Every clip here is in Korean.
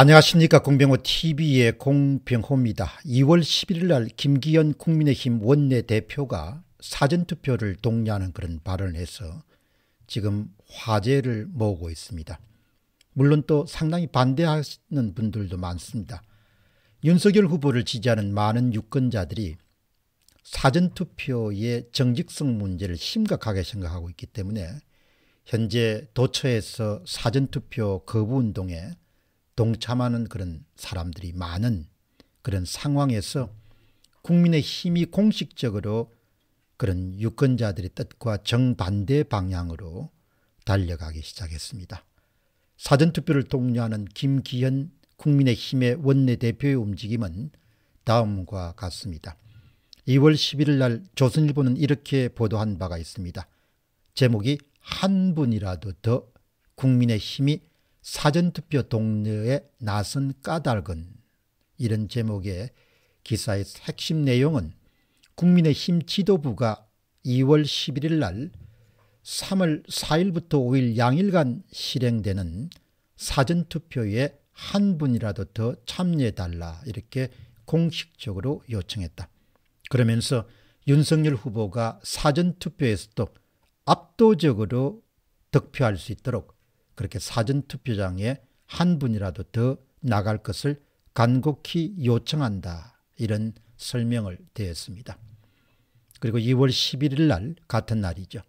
안녕하십니까 공병호 TV의 공병호입니다. 2월 11일 날 김기현 국민의힘 원내대표가 사전투표를 독려하는 그런 발언을 해서 지금 화제를 모으고 있습니다. 물론 또 상당히 반대하는 분들도 많습니다. 윤석열 후보를 지지하는 많은 유권자들이 사전투표의 정직성 문제를 심각하게 생각하고 있기 때문에 현재 도처에서 사전투표 거부운동에 동참하는 그런 사람들이 많은 그런 상황에서 국민의 힘이 공식적으로 그런 유권자들의 뜻과 정반대 방향으로 달려가기 시작했습니다. 사전투표를 독려하는 김기현 국민의힘의 원내대표의 움직임은 다음과 같습니다. 2월 11일 날 조선일보는 이렇게 보도한 바가 있습니다. 제목이 한 분이라도 더 국민의힘이 사전투표 동료에 나선 까닭은 이런 제목의 기사의 핵심 내용은 국민의힘 지도부가 2월 11일 날 3월 4일부터 5일 양일간 실행되는 사전투표에 한 분이라도 더 참여해달라 이렇게 공식적으로 요청했다. 그러면서 윤석열 후보가 사전투표에서도 압도적으로 득표할 수 있도록 그렇게 사전투표장에 한 분이라도 더 나갈 것을 간곡히 요청한다. 이런 설명을 대했습니다. 그리고 2월 11일 날 같은 날이죠.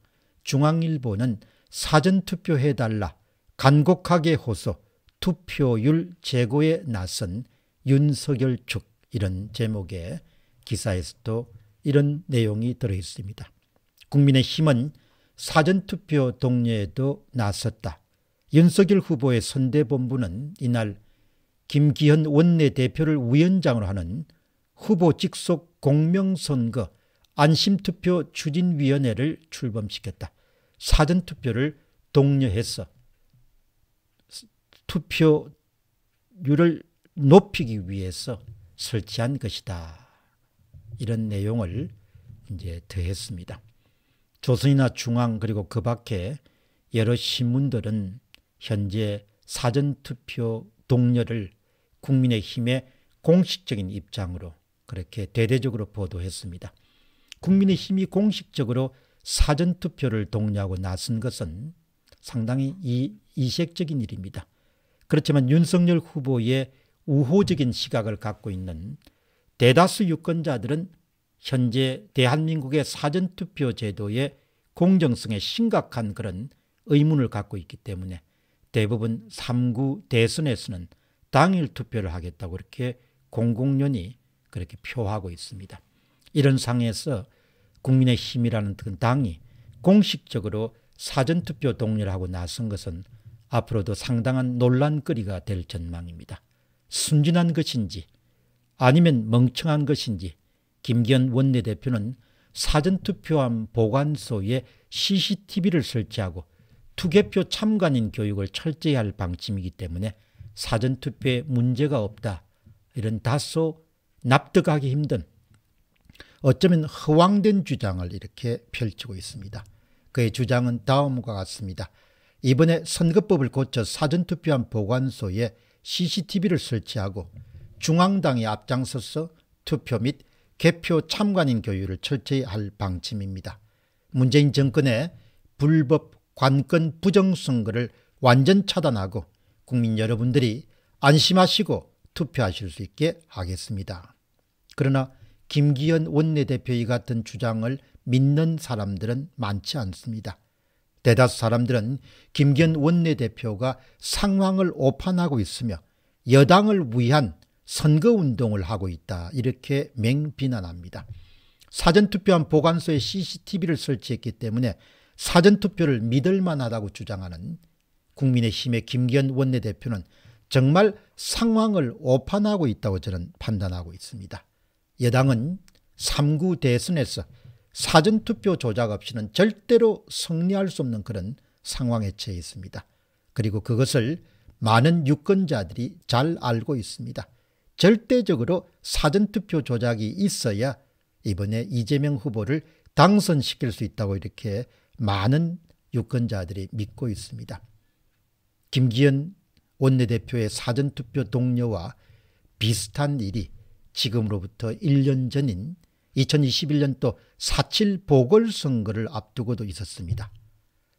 중앙일보는 사전투표해달라 간곡하게 호소 투표율 제고에 나선 윤석열 측 이런 제목의 기사에서도 이런 내용이 들어있습니다. 국민의힘은 사전투표 동료에도 나섰다. 윤석열 후보의 선대본부는 이날 김기현 원내대표를 위원장으로 하는 후보 직속 공명선거 안심투표 추진위원회를 출범시켰다. 사전투표를 독려해서 투표율을 높이기 위해서 설치한 것이다. 이런 내용을 이제 더했습니다. 조선이나 중앙 그리고 그 밖에 여러 신문들은 현재 사전투표 동료를 국민의힘의 공식적인 입장으로 그렇게 대대적으로 보도했습니다. 국민의힘이 공식적으로 사전투표를 독려하고 나선 것은 상당히 이, 이색적인 일입니다. 그렇지만 윤석열 후보의 우호적인 시각을 갖고 있는 대다수 유권자들은 현재 대한민국의 사전투표 제도의 공정성에 심각한 그런 의문을 갖고 있기 때문에 대부분 3구 대선에서는 당일 투표를 하겠다고 이렇게 공공연히 그렇게 표하고 있습니다. 이런 상에서 국민의힘이라는 당이 공식적으로 사전투표 동의를 하고 나선 것은 앞으로도 상당한 논란거리가 될 전망입니다. 순진한 것인지 아니면 멍청한 것인지 김기현 원내대표는 사전투표함 보관소에 CCTV를 설치하고 투개표 참관인 교육을 철저히 할 방침이기 때문에 사전투표에 문제가 없다. 이런 다소 납득하기 힘든 어쩌면 허황된 주장을 이렇게 펼치고 있습니다. 그의 주장은 다음과 같습니다. 이번에 선거법을 고쳐 사전투표한 보관소에 CCTV를 설치하고 중앙당이 앞장서서 투표 및 개표 참관인 교육을 철저히 할 방침입니다. 문재인 정권의 불법 관건 부정선거를 완전 차단하고 국민 여러분들이 안심하시고 투표하실 수 있게 하겠습니다. 그러나 김기현 원내대표의 같은 주장을 믿는 사람들은 많지 않습니다. 대다수 사람들은 김기현 원내대표가 상황을 오판하고 있으며 여당을 위한 선거운동을 하고 있다 이렇게 맹비난합니다. 사전투표한 보관소에 CCTV를 설치했기 때문에 사전투표를 믿을 만하다고 주장하는 국민의힘의 김기현 원내대표는 정말 상황을 오판하고 있다고 저는 판단하고 있습니다. 여당은 3구 대선에서 사전투표 조작 없이는 절대로 승리할 수 없는 그런 상황에 처해 있습니다. 그리고 그것을 많은 유권자들이 잘 알고 있습니다. 절대적으로 사전투표 조작이 있어야 이번에 이재명 후보를 당선시킬 수 있다고 이렇게 많은 유권자들이 믿고 있습니다. 김기현 원내대표의 사전투표 동료와 비슷한 일이 지금으로부터 1년 전인 2021년도 4.7 보궐선거를 앞두고도 있었습니다.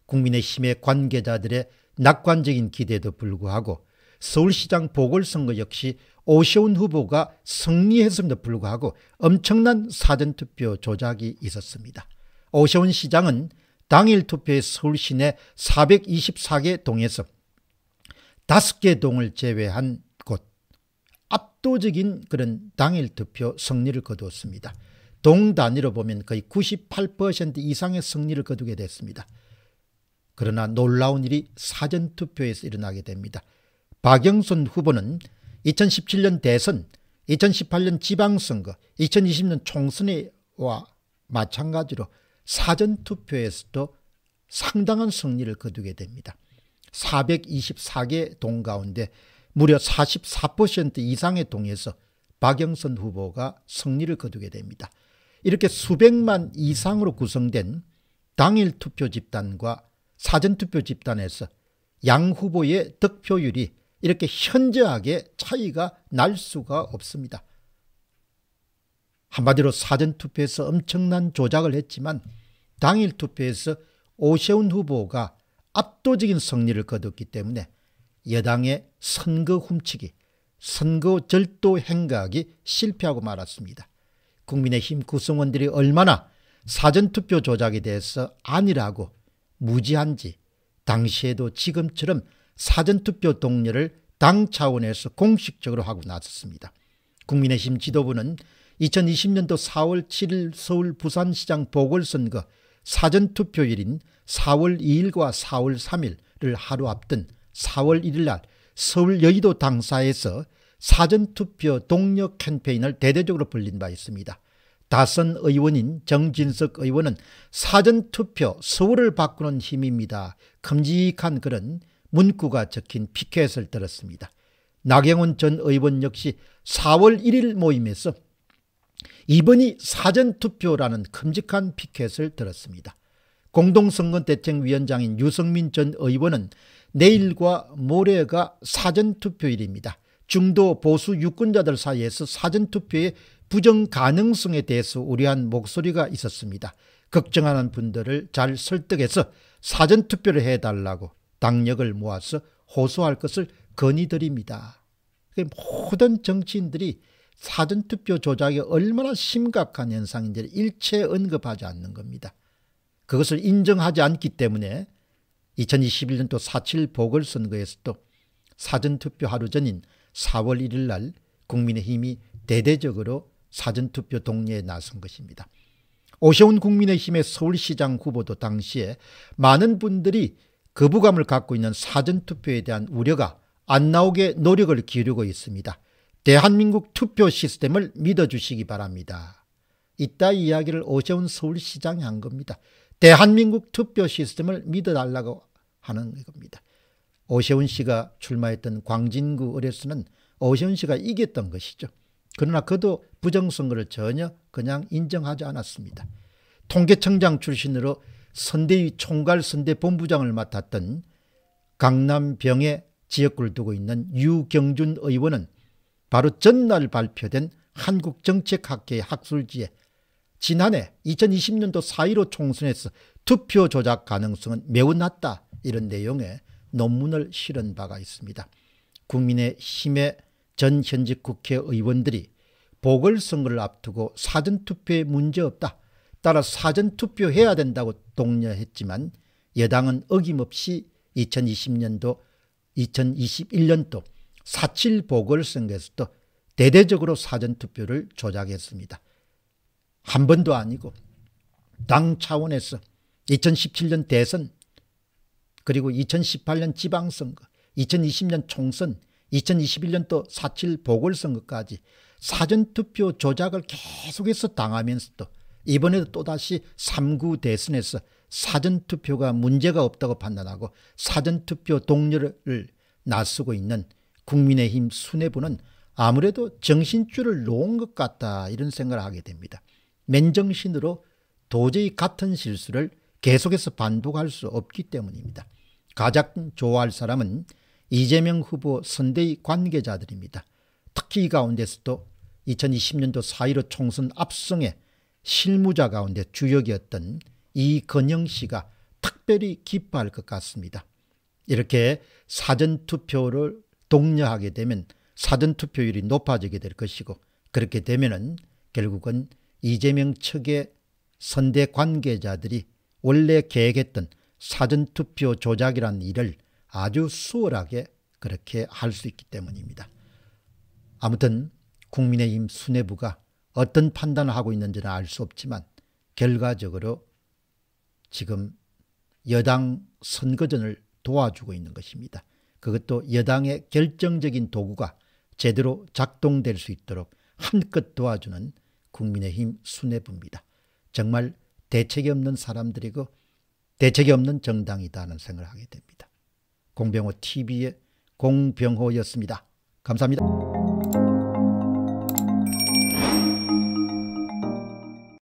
국민의힘의 관계자들의 낙관적인 기대에도 불구하고 서울시장 보궐선거 역시 오세훈 후보가 승리했음에도 불구하고 엄청난 사전투표 조작이 있었습니다. 오세훈 시장은 당일 투표에 서울 시내 424개 동에서 5개 동을 제외한 곳 압도적인 그런 당일 투표 승리를 거두었습니다. 동 단위로 보면 거의 98% 이상의 승리를 거두게 됐습니다. 그러나 놀라운 일이 사전투표에서 일어나게 됩니다. 박영선 후보는 2017년 대선, 2018년 지방선거, 2020년 총선에와 마찬가지로 사전투표에서도 상당한 승리를 거두게 됩니다. 424개 동 가운데 무려 44% 이상의 동에서 박영선 후보가 승리를 거두게 됩니다. 이렇게 수백만 이상으로 구성된 당일 투표 집단과 사전투표 집단에서 양 후보의 득표율이 이렇게 현저하게 차이가 날 수가 없습니다. 한마디로 사전투표에서 엄청난 조작을 했지만 당일 투표에서 오세훈 후보가 압도적인 승리를 거뒀기 때문에 여당의 선거 훔치기, 선거 절도 행각이 실패하고 말았습니다. 국민의힘 구성원들이 얼마나 사전투표 조작에 대해서 아니라고 무지한지 당시에도 지금처럼 사전투표 동료를 당 차원에서 공식적으로 하고 나섰습니다. 국민의힘 지도부는 2020년도 4월 7일 서울 부산시장 보궐선거 사전투표일인 4월 2일과 4월 3일을 하루 앞둔 4월 1일 날 서울 여의도 당사에서 사전투표 동력 캠페인을 대대적으로 벌린 바 있습니다. 다선 의원인 정진석 의원은 사전투표 서울을 바꾸는 힘입니다. 큼직한 그런 문구가 적힌 피켓을 들었습니다. 나경원 전 의원 역시 4월 1일 모임에서 이번이 사전투표라는 큼직한 피켓을 들었습니다. 공동선거대책위원장인 유성민 전 의원은 내일과 모레가 사전투표일입니다. 중도 보수 유권자들 사이에서 사전투표의 부정 가능성에 대해서 우려한 목소리가 있었습니다. 걱정하는 분들을 잘 설득해서 사전투표를 해달라고 당력을 모아서 호소할 것을 건의드립니다. 모든 정치인들이 사전투표 조작이 얼마나 심각한 현상인지를 일체 언급하지 않는 겁니다. 그것을 인정하지 않기 때문에 2021년도 4.7 보궐선거에서도 사전투표 하루 전인 4월 1일 날 국민의힘이 대대적으로 사전투표 동료에 나선 것입니다. 오세훈 국민의힘의 서울시장 후보도 당시에 많은 분들이 거부감을 갖고 있는 사전투표에 대한 우려가 안 나오게 노력을 기울고 있습니다. 대한민국 투표 시스템을 믿어주시기 바랍니다. 이따 이야기를 오세훈 서울시장이 한 겁니다. 대한민국 투표 시스템을 믿어달라고 하는 겁니다. 오세훈 씨가 출마했던 광진구 의뢰수는 오세훈 씨가 이겼던 것이죠. 그러나 그도 부정선거를 전혀 그냥 인정하지 않았습니다. 통계청장 출신으로 선대위 총괄선대본부장을 맡았던 강남병의 지역구를 두고 있는 유경준 의원은 바로 전날 발표된 한국정책학계의 학술지에 지난해 2020년도 4.15 총선에서 투표 조작 가능성은 매우 낮다 이런 내용의 논문을 실은 바가 있습니다. 국민의힘의 전 현직 국회의원들이 보궐선거를 앞두고 사전투표에 문제없다. 따라 사전투표해야 된다고 독려했지만 여당은 어김없이 2020년도 2021년도 사칠보궐선거에서도 대대적으로 사전투표를 조작했습니다. 한 번도 아니고 당 차원에서 2017년 대선 그리고 2018년 지방선거 2020년 총선 2021년 또 사칠 보궐선거까지 사전투표 조작을 계속해서 당하면서도 이번에도 또다시 3구 대선에서 사전투표가 문제가 없다고 판단하고 사전투표 동료를 나서고 있는 국민의힘 수뇌부는 아무래도 정신줄을 놓은 것 같다 이런 생각을 하게 됩니다. 맨정신으로 도저히 같은 실수를 계속해서 반복할 수 없기 때문입니다. 가장 좋아할 사람은 이재명 후보 선대위 관계자들입니다. 특히 이 가운데서도 2020년도 4.15 총선 압승의 실무자 가운데 주역이었던 이건영 씨가 특별히 기뻐할 것 같습니다. 이렇게 사전투표를 독려하게 되면 사전 투표율이 높아지게 될 것이고 그렇게 되면은 결국은 이재명 측의 선대 관계자들이 원래 계획했던 사전투표 조작이란 일을 아주 수월하게 그렇게 할 수 있기 때문입니다. 아무튼 국민의힘 수뇌부가 어떤 판단을 하고 있는지는 알 수 없지만 결과적으로 지금 여당 선거전을 도와주고 있는 것입니다. 그것도 여당의 결정적인 도구가 제대로 작동될 수 있도록 한껏 도와주는 국민의힘 수뇌부입니다. 정말 대책이 없는 사람들이고 대책이 없는 정당이다는 생각을 하게 됩니다. 공병호 TV의 공병호였습니다. 감사합니다.